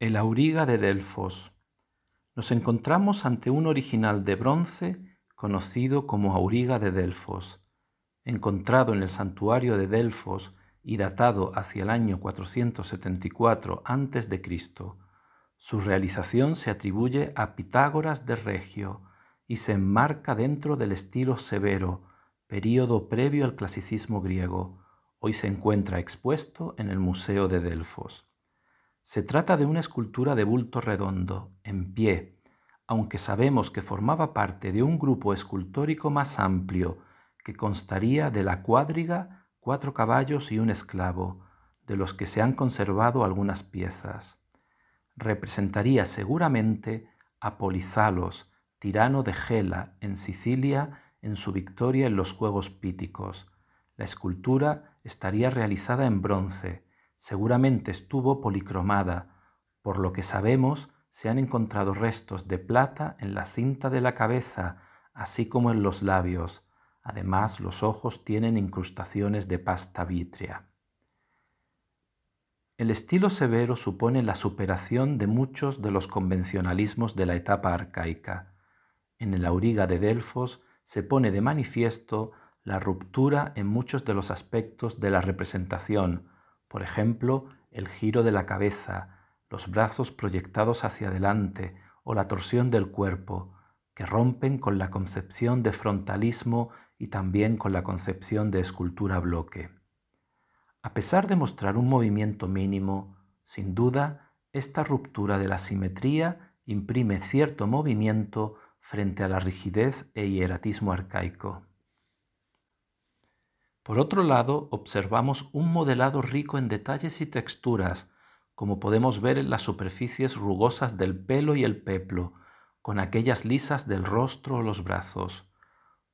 El auriga de Delfos. Nos encontramos ante un original de bronce conocido como auriga de Delfos, encontrado en el santuario de Delfos y datado hacia el año 474 a.C. Su realización se atribuye a Pitágoras de Regio y se enmarca dentro del estilo severo, período previo al clasicismo griego. Hoy se encuentra expuesto en el Museo de Delfos. Se trata de una escultura de bulto redondo, en pie, aunque sabemos que formaba parte de un grupo escultórico más amplio, que constaría de la cuadriga, cuatro caballos y un esclavo, de los que se han conservado algunas piezas. Representaría seguramente a Polizalos, tirano de Gela, en Sicilia, en su victoria en los Juegos Píticos. La escultura estaría realizada en bronce, seguramente estuvo policromada, por lo que sabemos se han encontrado restos de plata en la cinta de la cabeza, así como en los labios. Además, los ojos tienen incrustaciones de pasta vítrea. El estilo severo supone la superación de muchos de los convencionalismos de la etapa arcaica. En el auriga de Delfos se pone de manifiesto la ruptura en muchos de los aspectos de la representación, por ejemplo, el giro de la cabeza, los brazos proyectados hacia adelante o la torsión del cuerpo, que rompen con la concepción de frontalismo y también con la concepción de escultura bloque. A pesar de mostrar un movimiento mínimo, sin duda, esta ruptura de la simetría imprime cierto movimiento frente a la rigidez e hieratismo arcaico. Por otro lado, observamos un modelado rico en detalles y texturas, como podemos ver en las superficies rugosas del pelo y el peplo, con aquellas lisas del rostro o los brazos.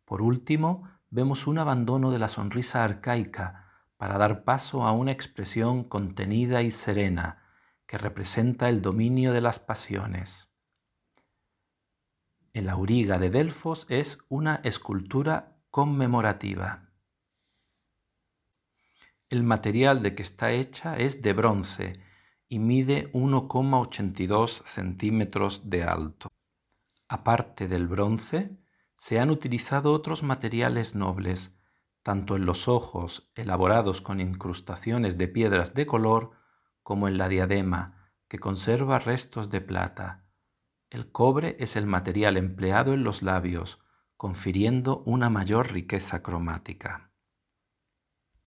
Por último, vemos un abandono de la sonrisa arcaica para dar paso a una expresión contenida y serena, que representa el dominio de las pasiones. El auriga de Delfos es una escultura conmemorativa. El material de que está hecha es de bronce y mide 1,82 centímetros de alto. Aparte del bronce, se han utilizado otros materiales nobles, tanto en los ojos, elaborados con incrustaciones de piedras de color, como en la diadema, que conserva restos de plata. El cobre es el material empleado en los labios, confiriendo una mayor riqueza cromática.